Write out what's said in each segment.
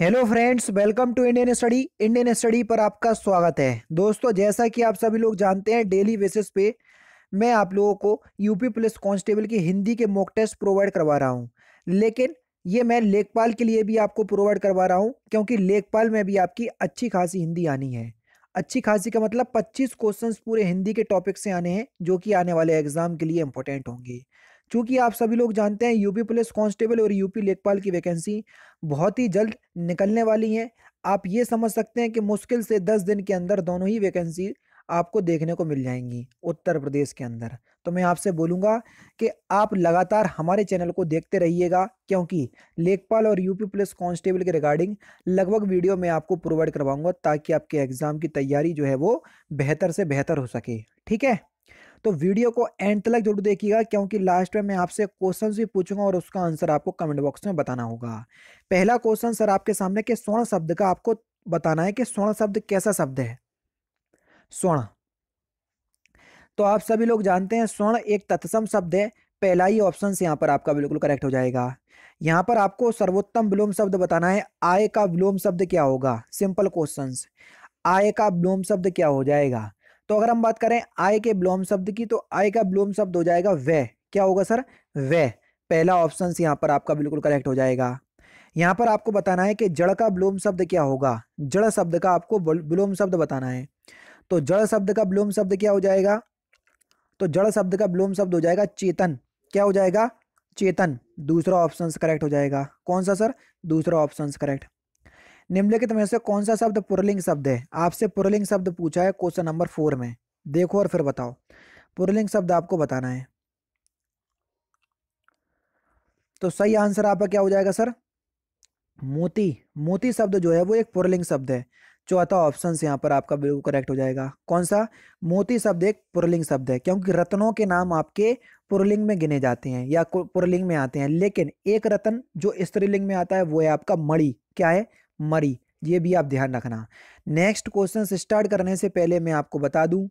hello friends welcome to Indian study Indian study पर आपका स्वागत है दोस्तों जैसा कि आप सभी लोग जानते हैं डेली बेसिस पे मैं आप लोगों को यूपी पुलिस कांस्टेबल की हिंदी के मॉक टेस्ट प्रोवाइड करवा रहा हूं लेकिन ये मैं लेखपाल के लिए भी आपको प्रोवाइड करवा रहा हूँ क्योंकि लेखपाल में भी आपकी अच्छी खासी हिंदी आनी है अच्छी खासी का मतलब पच्चीस क्वेश्चन पूरे हिंदी के टॉपिक से आने हैं जो कि आने वाले एग्जाम के लिए इंपॉर्टेंट होंगे चूंकि आप सभी लोग जानते हैं यूपी पुलिस कांस्टेबल और यूपी लेखपाल की वैकेंसी बहुत ही जल्द निकलने वाली है आप ये समझ सकते हैं कि मुश्किल से दस दिन के अंदर दोनों ही वैकेंसी आपको देखने को मिल जाएंगी उत्तर प्रदेश के अंदर तो मैं आपसे बोलूँगा कि आप लगातार हमारे चैनल को देखते रहिएगा क्योंकि लेखपाल और यूपी पुलिस कांस्टेबल के रिगार्डिंग लगभग वीडियो मैं आपको प्रोवाइड करवाऊंगा ताकि आपके एग्ज़ाम की तैयारी जो है वो बेहतर से बेहतर हो सके ठीक है तो वीडियो को एंड तक जरूर देखिएगा क्योंकि लास्ट में मैं आपसे क्वेश्चन भी पूछूंगा और उसका आंसर आपको कमेंट बॉक्स में बताना होगा पहला क्वेश्चन सर आपके सामने के स्वर्ण शब्द का आपको बताना है कि स्वर्ण शब्द कैसा शब्द है स्वर्ण तो आप सभी लोग जानते हैं स्वर्ण एक तत्सम शब्द है पहला ही ऑप्शन यहाँ पर आपका बिल्कुल करेक्ट हो जाएगा यहाँ पर आपको सर्वोत्तम विलोम शब्द बताना है आय का विलोम शब्द क्या होगा सिंपल क्वेश्चन आय का विलोम शब्द क्या हो जाएगा तो अगर हम बात करें आय के ब्लोम शब्द की तो आय का ब्लोम शब्द हो जाएगा वे क्या होगा सर वे पहला ऑप्शन यहाँ पर आपका बिल्कुल करेक्ट हो जाएगा यहाँ पर आपको बताना है कि जड़ का ब्लोम शब्द क्या होगा जड़ शब्द का आपको ब्लोम शब्द बताना है तो जड़ शब्द का ब्लोम शब्द क्या हो जाएगा तो जड़ शब्द का ब्लोम शब्द हो जाएगा चेतन क्या हो जाएगा चेतन दूसरा ऑप्शन करेक्ट हो जाएगा कौन सा सर दूसरा ऑप्शन करेक्ट निम्नलिखित में से कौन सा शब्द पुरलिंग शब्द है आपसे पुरलिंग शब्द पूछा है क्वेश्चन नंबर फोर में देखो और फिर बताओ पुरलिंग शब्द आपको बताना है तो सही आंसर आपका क्या हो जाएगा सर मोती मोती शब्द जो है वो एक पुरलिंग शब्द है चौथा ऑप्शन यहाँ पर आपका बिल्कुल करेक्ट हो जाएगा कौन सा मोती शब्द एक पुरलिंग शब्द है क्योंकि रत्नों के नाम आपके पुरलिंग में गिने जाते हैं या पुरलिंग में आते हैं लेकिन एक रतन जो स्त्रीलिंग में आता है वो है आपका मणि क्या है मरी ये भी आप ध्यान रखना नेक्स्ट क्वेश्चन स्टार्ट करने से पहले मैं आपको बता दूं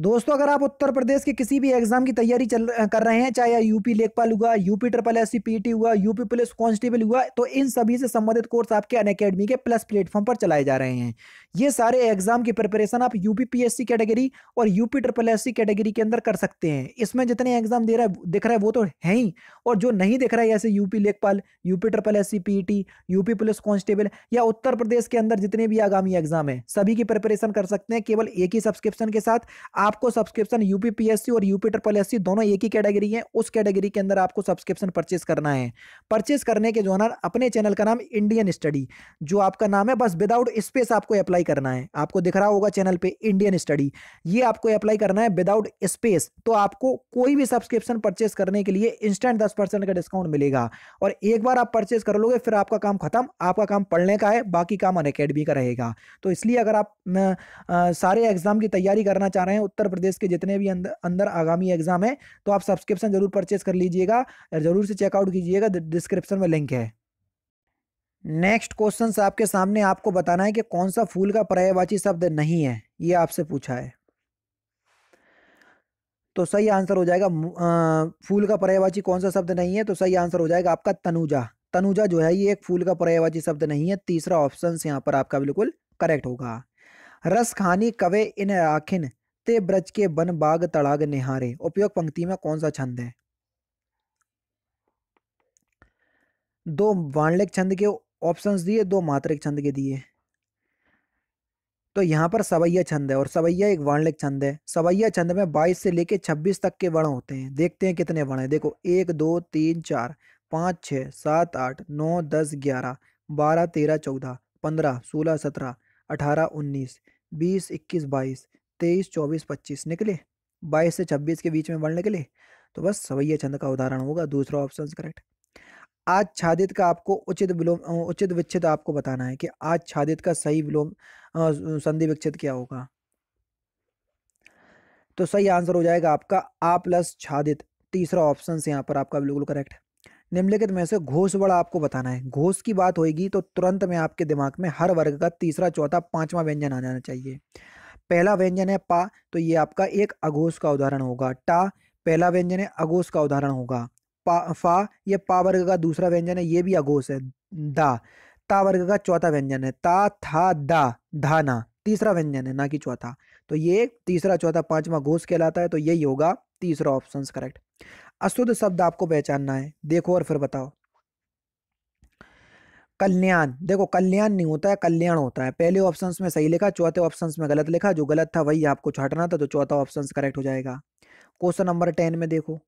दोस्तों अगर आप उत्तर प्रदेश के किसी भी एग्जाम की तैयारी चल कर रहे हैं चाहे यूपी लेखपाल हुआ यूपी ट्रिपल एस पीटी हुआ यूपी पुलिस कांस्टेबल हुआ तो इन सभी से संबंधित कोर्स आपके अन अकेडमी के प्लस प्लेटफॉर्म पर चलाए जा रहे हैं ये सारे एग्जाम की प्रिपरेशन आप यूपी पी कैटेगरी और यूपी ट्रिपल एस कैटेगरी के अंदर कर सकते हैं इसमें जितने एग्जाम दे रहा है दिख रहा है वो तो है ही और जो नहीं दिख रहा है जैसे यूपी लेखपाल UP triple S PET UP police constable या उत्तर प्रदेश के अंदर जितने भी आगामी एग्जाम है सभी की प्रिपरेशन कर सकते हैं केवल एक ही सब्सक्रिप्शन के साथ आपको सब्सक्रिप्शन यूपीपीएससी और यूपी ट्रिपल एस दोनों एक ही कैटेगरी है उस कैटेगरी के अंदर आपको सब्सक्रिप्शन परचेस करना है परचेस करने के जो है अपने चैनल का नाम इंडियन स्टडी जो आपका नाम है बस विदाउट स्पेस आपको अप्लाई करना है आपको दिख रहा होगा चैनल पे इंडियन स्टडी ये आपको अप्लाई करना है विदाउट स्पेस तो आपको कोई भी सब्सक्रिप्शन परचेस करने के लिए इंस्टेंट दस परसेंट का डिस्काउंट मिलेगा और एक बार आप परचेस कर लोगे फिर आपका काम खत्म आपका काम पढ़ने का है बाकी काम अन का रहेगा तो इसलिए अगर आप न, सारे एग्जाम की तैयारी करना चाह रहे हैं उत्तर प्रदेश के जितने भी अंदर, आगामी एग्जाम है तो आप सब्सक्रिप्शन जरूर परचेज कर लीजिएगा जरूर से चेकआउट कीजिएगा डिस्क्रिप्शन में लिंक है नेक्स्ट क्वेश्चन आपके सामने आपको बताना है कि कौन सा फूल का पर्यायवाची शब्द नहीं है ये आपसे पूछा है तो सही आंसर हो जाएगा फूल का पर्यायवाची कौन सा शब्द नहीं है तो सही आंसर हो जाएगा आपका तनुजा तनुजा जो है ये एक फूल का पर्यायवाची शब्द नहीं है तीसरा ऑप्शन यहाँ पर आपका बिल्कुल करेक्ट होगा रस खानी कवे इन आखिन ते ब्रज के बन बाग तड़ाग निहारे उपयोग पंक्ति में कौन सा छंद है दो वाणलिक छंद के ऑप्शंस दिए दो मात्रिक छंद के दिए तो यहाँ पर सवैया छंद है और सवैया एक वाणलिक छंद है सवैया छंद में 22 से लेके 26 तक के वर्ण होते हैं देखते हैं कितने वर्ण हैं देखो एक दो तीन चार पाँच छः सात आठ नौ दस ग्यारह बारह तेरह चौदह पंद्रह सोलह सत्रह अठारह उन्नीस बीस इक्कीस बाईस तेईस चौबीस पच्चीस निकले बाईस से छब्बीस के बीच में वर्ण निकले तो बस सवैया छंद का उदाहरण होगा दूसरा ऑप्शन करेक्ट आच्छादित का आपको उचित विलोम उचित विच्छेद आपको बताना है कि आच्छादित का सही विलोम संधि विच्छेद क्या होगा तो सही आंसर हो जाएगा आपका आ प्लस छादित तीसरा ऑप्शन यहाँ पर आपका बिल्कुल करेक्ट निम्नलिखित में से घोष बड़ा आपको बताना है घोष की बात होगी तो तुरंत में आपके दिमाग में हर वर्ग का तीसरा चौथा पांचवा व्यंजन आ जाना चाहिए पहला व्यंजन है पा तो ये आपका एक अघोष का उदाहरण होगा टा पहला व्यंजन है अघोष का उदाहरण होगा पा फा ये पा वर्ग का दूसरा व्यंजन है ये भी अघोष है दा ता वर्ग का चौथा व्यंजन है ता था दा धाना तीसरा व्यंजन है ना कि चौथा तो ये तीसरा चौथा पांचवा घोष कहलाता है तो यही होगा तीसरा ऑप्शन करेक्ट अशुद्ध शब्द आपको पहचानना है देखो और फिर बताओ कल्याण देखो कल्याण नहीं होता है कल्याण होता है पहले ऑप्शन में सही लिखा चौथे ऑप्शन में गलत लिखा जो गलत था वही आपको छाटना था तो चौथा ऑप्शन करेक्ट हो जाएगा क्वेश्चन नंबर टेन में देखो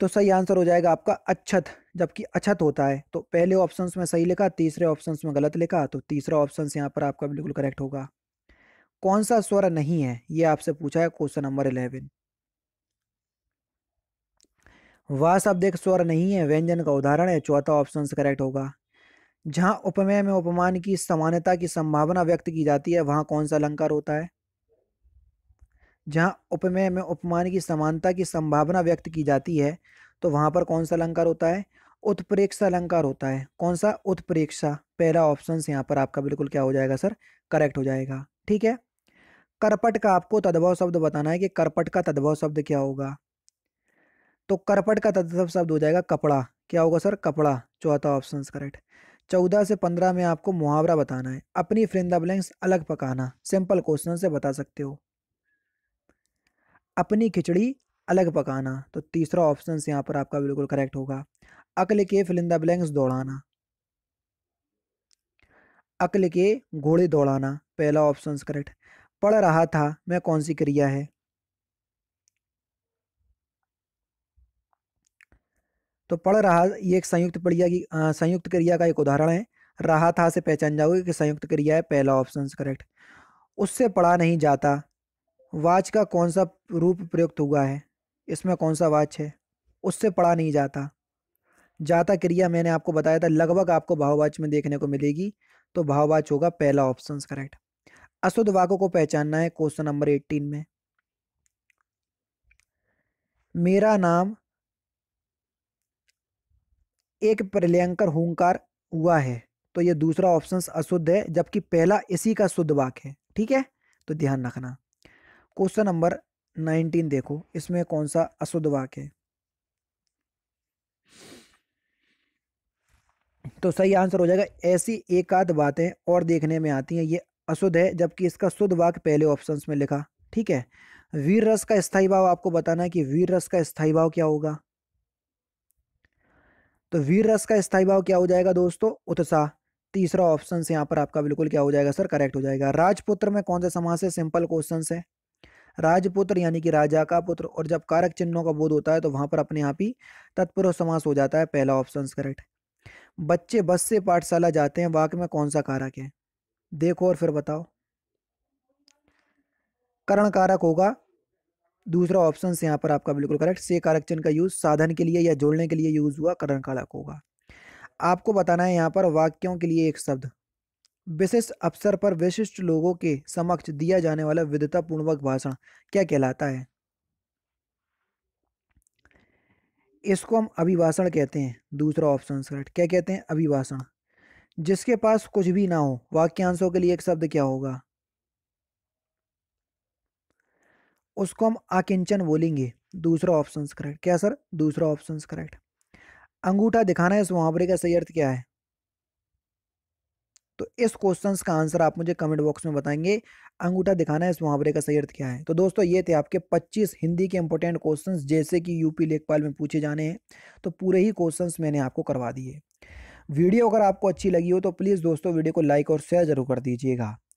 तो सही आंसर हो जाएगा आपका अच्छत जबकि अच्छत होता है तो पहले ऑप्शन में सही लिखा तीसरे ऑप्शन में गलत लिखा तो तीसरा ऑप्शन यहाँ पर आपका बिल्कुल करेक्ट होगा कौन सा स्वर नहीं है ये आपसे पूछा है क्वेश्चन नंबर इलेवन वह शब्द एक स्वर नहीं है व्यंजन का उदाहरण है चौथा ऑप्शन करेक्ट होगा जहाँ उपमेय में उपमान की समानता की संभावना व्यक्त की जाती है वहाँ कौन सा अलंकार होता है जहाँ उपमेय में उपमान की समानता की संभावना व्यक्त की जाती है तो वहाँ पर कौन सा अलंकार होता है उत्प्रेक्षा अलंकार होता है कौन सा उत्प्रेक्षा पहला ऑप्शन यहाँ पर आपका बिल्कुल क्या हो जाएगा सर करेक्ट हो जाएगा ठीक है करपट का आपको तद्भव शब्द बताना है कि करपट का तद्भव शब्द क्या होगा तो करपट का तत्व शब्द हो जाएगा कपड़ा क्या होगा सर कपड़ा चौथा ऑप्शन करेक्ट चौदह से पंद्रह में आपको मुहावरा बताना है अपनी फ्रिंदा ब्लैंक्स अलग पकाना सिंपल क्वेश्चन से बता सकते हो अपनी खिचड़ी अलग पकाना तो तीसरा ऑप्शन यहाँ पर आपका बिल्कुल करेक्ट होगा अकल के फिलिंदा ब्लैंक्स दौड़ाना अकल के घोड़े दौड़ाना पहला ऑप्शन करेक्ट पढ़ रहा था मैं कौन सी क्रिया है तो पढ़ रहा ये एक संयुक्त प्रिया की संयुक्त क्रिया का एक उदाहरण है रहा था से पहचान जाओगे कि संयुक्त क्रिया है पहला ऑप्शन करेक्ट उससे पढ़ा नहीं जाता वाच का कौन सा रूप प्रयुक्त हुआ है इसमें कौन सा वाच है उससे पढ़ा नहीं जाता जाता क्रिया मैंने आपको बताया था लगभग आपको भाववाच में देखने को मिलेगी तो भाववाच होगा पहला ऑप्शन करेक्ट अशुद्ध वाक्यों को पहचानना है क्वेश्चन नंबर एट्टीन में मेरा नाम एक प्रलयंकर हूंकार हुआ है तो ये दूसरा ऑप्शन अशुद्ध है जबकि पहला इसी का शुद्ध वाक है ठीक है तो ध्यान रखना क्वेश्चन नंबर नाइनटीन देखो इसमें कौन सा अशुद्ध वाक है तो सही आंसर हो जाएगा ऐसी एक आध बातें और देखने में आती हैं ये अशुद्ध है जबकि इसका शुद्ध वाक पहले ऑप्शन में लिखा ठीक है वीर रस का स्थायी भाव आपको बताना है कि वीर रस का स्थायी भाव क्या होगा तो वीर रस का स्थायी भाव क्या हो जाएगा दोस्तों उत्साह तीसरा ऑप्शन यहाँ पर आपका बिल्कुल क्या हो जाएगा सर करेक्ट हो जाएगा राजपुत्र में कौन सा समास है सिंपल क्वेश्चन है राजपुत्र यानी कि राजा का पुत्र और जब कारक चिन्हों का बोध होता है तो वहां पर अपने आप ही तत्पुरुष समास हो जाता है पहला ऑप्शन करेक्ट बच्चे बस से पाठशाला जाते हैं वाक्य में कौन सा कारक है देखो और फिर बताओ करण कारक होगा दूसरा ऑप्शन यहाँ पर आपका बिल्कुल करेक्ट से आरक्षण का यूज साधन के लिए या जोड़ने के लिए यूज हुआ कारक होगा आपको बताना है यहाँ पर वाक्यों के लिए एक शब्द विशेष अवसर पर विशिष्ट लोगों के समक्ष दिया जाने वाला विधतापूर्वक भाषण क्या कहलाता है इसको हम अभिभाषण कहते हैं दूसरा ऑप्शन करेक्ट क्या कहते हैं अभिभाषण जिसके पास कुछ भी ना हो वाक्यांशों के लिए एक शब्द क्या होगा उसको हम आकिंचन बोलेंगे दूसरा ऑप्शन करेक्ट क्या सर दूसरा ऑप्शन करेक्ट अंगूठा दिखाना है इस मुहावरे का सही अर्थ क्या है तो इस क्वेश्चन का आंसर आप मुझे कमेंट बॉक्स में बताएंगे अंगूठा दिखाना है इस मुहावरे का सही अर्थ क्या है तो दोस्तों ये थे आपके 25 हिंदी के इंपॉर्टेंट क्वेश्चंस जैसे कि यूपी लेखपाल में पूछे जाने हैं तो पूरे ही क्वेश्चंस मैंने आपको करवा दिए वीडियो अगर आपको अच्छी लगी हो तो प्लीज़ दोस्तों वीडियो को लाइक और शेयर जरूर कर दीजिएगा